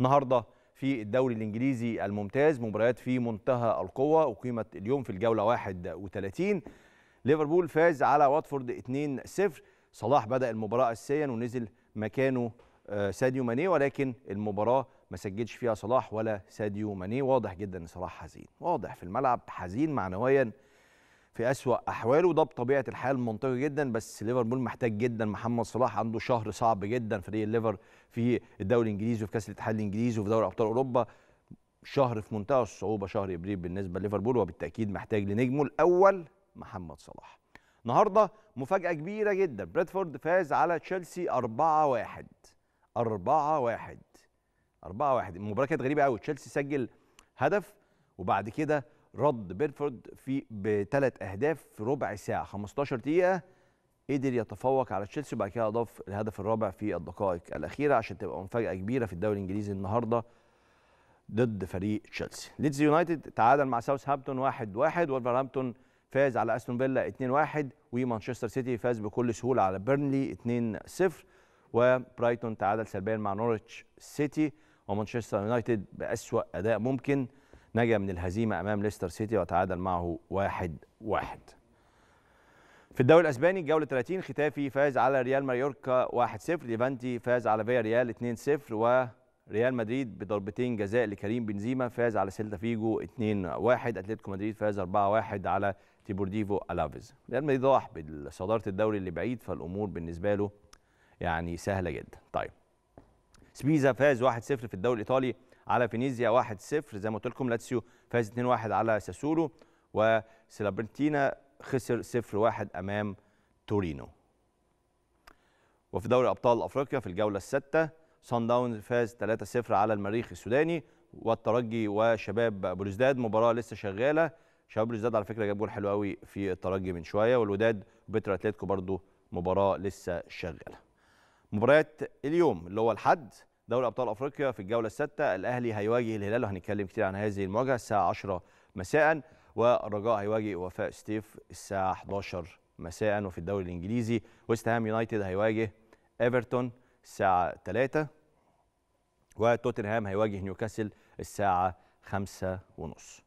النهارده في الدوري الانجليزي الممتاز مباريات في منتهى القوه اقيمت اليوم في الجوله 31 ليفربول فاز على واتفورد 2-0 صلاح بدا المباراه اساسيا ونزل مكانه آه، ساديو ماني ولكن المباراه ما سجلش فيها صلاح ولا ساديو ماني واضح جدا ان صلاح حزين واضح في الملعب حزين معنويا في أسوأ أحواله وده بطبيعة الحال منطقي جدا بس ليفربول محتاج جدا محمد صلاح عنده شهر صعب جدا فريق الليفر في الدوري الإنجليزي وفي كأس الاتحاد الإنجليزي وفي دوري أبطال أوروبا شهر في منتهى الصعوبة شهر إبريل بالنسبة لليفربول وبالتأكيد محتاج لنجمه الأول محمد صلاح النهارده مفاجأة كبيرة جدا بريدفورد فاز على تشيلسي 4-1 4-1 4-1 المباراة كانت غريبة قوي تشيلسي سجل هدف وبعد كده رد بيرفورد في بثلاث اهداف في ربع ساعه 15 دقيقه قدر يتفوق على تشيلسي وبعد كده اضاف الهدف الرابع في الدقائق الاخيره عشان تبقى مفاجاه كبيره في الدوري الانجليزي النهارده ضد فريق تشيلسي ليدز يونايتد تعادل مع ساوثهامبتون 1 1 ولفرهامبتون فاز على استون فيلا 2 1 ومانشستر سيتي فاز بكل سهوله على بيرنلي 2 0 وبرايتون تعادل سلبيا مع نورتش سيتي ومانشستر يونايتد بأسوأ اداء ممكن نجا من الهزيمة أمام ليستر سيتي وتعادل معه واحد واحد في الدوري الاسباني الجوله 30 ختافي فاز على ريال مايوركا 1-0 ليفانتي فاز على فيا ريال 2-0 وريال مدريد بضربتين جزاء لكريم بنزيما فاز على سيلتا فيجو 2-1 اتلتيكو مدريد فاز 4-1 على تيبورديفو الافيز ريال مدريد راح بصداره الدوري اللي بعيد فالامور بالنسبه له يعني سهله جدا طيب سبيزا فاز 1-0 في الدوري الايطالي على فينيزيا 1-0 زي ما قلت لكم لاتسيو فاز 2-1 على ساسولو وسلابرتينا خسر 0-1 امام تورينو وفي دوري ابطال افريقيا في الجوله السادسه سان داونز فاز 3-0 على المريخ السوداني والترجي وشباب بلوزداد مباراه لسه شغاله شباب بلوزداد على فكره جاب جول حلو قوي في الترجي من شويه والوداد وبتر اتلتيكو برضه مباراه لسه شغاله مباريات اليوم اللي هو الحد دوري ابطال افريقيا في الجوله السادسه الاهلي هيواجه الهلال وهنتكلم كتير عن هذه المواجهه الساعه 10 مساء والرجاء هيواجه وفاء ستيف الساعه 11 مساء وفي الدوري الانجليزي ويست هام يونايتد هيواجه ايفرتون الساعه 3 وتوتنهام هيواجه نيوكاسل الساعه 5 ونص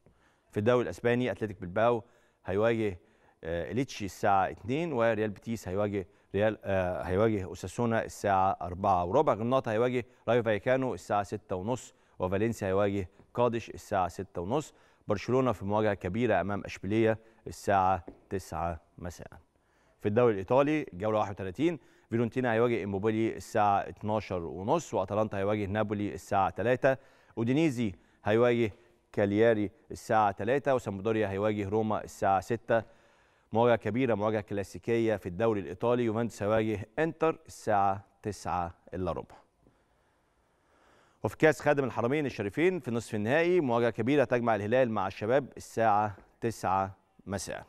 في الدوري الاسباني اتلتيك بلباو هيواجه آه، ليتشي الساعه 2 وريال بيتيس هيواجه ريال آه، هيواجه اوساسونا الساعه 4 وربع غرناطه هيواجه رايو فايكانو الساعه 6 ونص وفالنسيا هيواجه قادش الساعه 6 ونص برشلونه في مواجهه كبيره امام اشبيليه الساعه 9 مساء في الدوري الايطالي جوله 31 فيرونتينا هيواجه إيموبيلي الساعه 12 ونص واتلانتا هيواجه نابولي الساعه 3 اودينيزي هيواجه كالياري الساعه 3 وسامبدوريا هيواجه روما الساعه 6 مواجهه كبيره مواجهه كلاسيكيه في الدوري الايطالي يوفنتوس هيواجه انتر الساعه 9 الا ربع وفي كاس خادم الحرمين الشريفين في نصف النهائي مواجهه كبيره تجمع الهلال مع الشباب الساعه 9 مساء